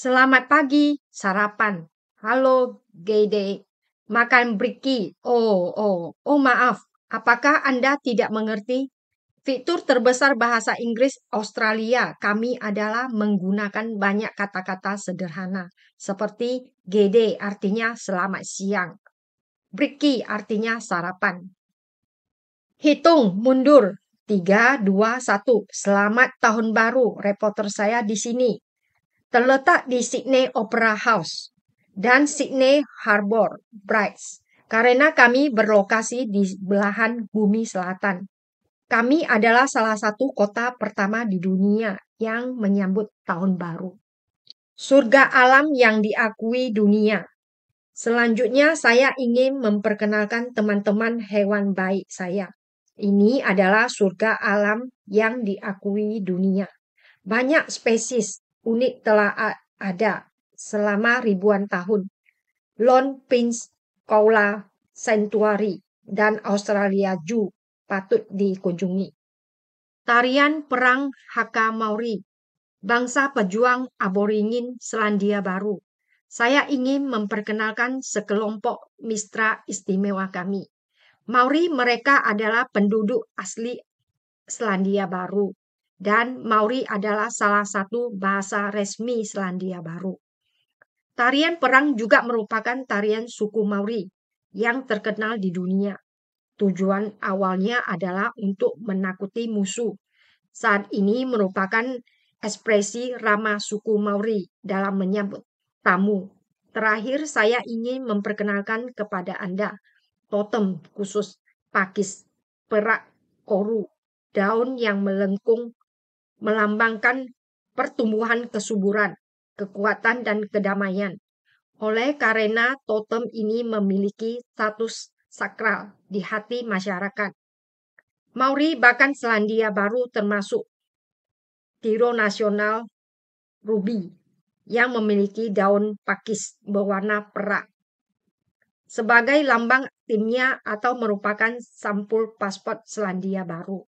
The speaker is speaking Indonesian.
Selamat pagi, sarapan. Halo, Gede. Makan briki. Oh, oh, oh maaf. Apakah Anda tidak mengerti? Fitur terbesar bahasa Inggris Australia kami adalah menggunakan banyak kata-kata sederhana seperti GD artinya selamat siang, briki artinya sarapan. Hitung mundur 3 2 1. Selamat tahun baru reporter saya di sini terletak di Sydney Opera House dan Sydney Harbour Bridge karena kami berlokasi di belahan bumi selatan. Kami adalah salah satu kota pertama di dunia yang menyambut tahun baru. Surga alam yang diakui dunia. Selanjutnya saya ingin memperkenalkan teman-teman hewan baik saya. Ini adalah surga alam yang diakui dunia. Banyak spesies unik telah ada selama ribuan tahun. Lone Pins Kaula Sanctuary dan Australia Zoo patut dikunjungi. Tarian Perang Haka Maori, bangsa pejuang Aborigin Selandia Baru. Saya ingin memperkenalkan sekelompok mistra istimewa kami. Maori mereka adalah penduduk asli Selandia Baru dan Maori adalah salah satu bahasa resmi Selandia Baru. Tarian perang juga merupakan tarian suku Maori yang terkenal di dunia. Tujuan awalnya adalah untuk menakuti musuh. Saat ini merupakan ekspresi ramah suku Maori dalam menyambut tamu. Terakhir, saya ingin memperkenalkan kepada Anda totem khusus pakis, perak, koru, daun yang melengkung melambangkan pertumbuhan kesuburan, kekuatan, dan kedamaian. Oleh karena totem ini memiliki status sakral di hati masyarakat. Maori bahkan Selandia Baru termasuk Tiro Nasional Ruby yang memiliki daun pakis berwarna perak. Sebagai lambang timnya atau merupakan sampul paspor Selandia Baru.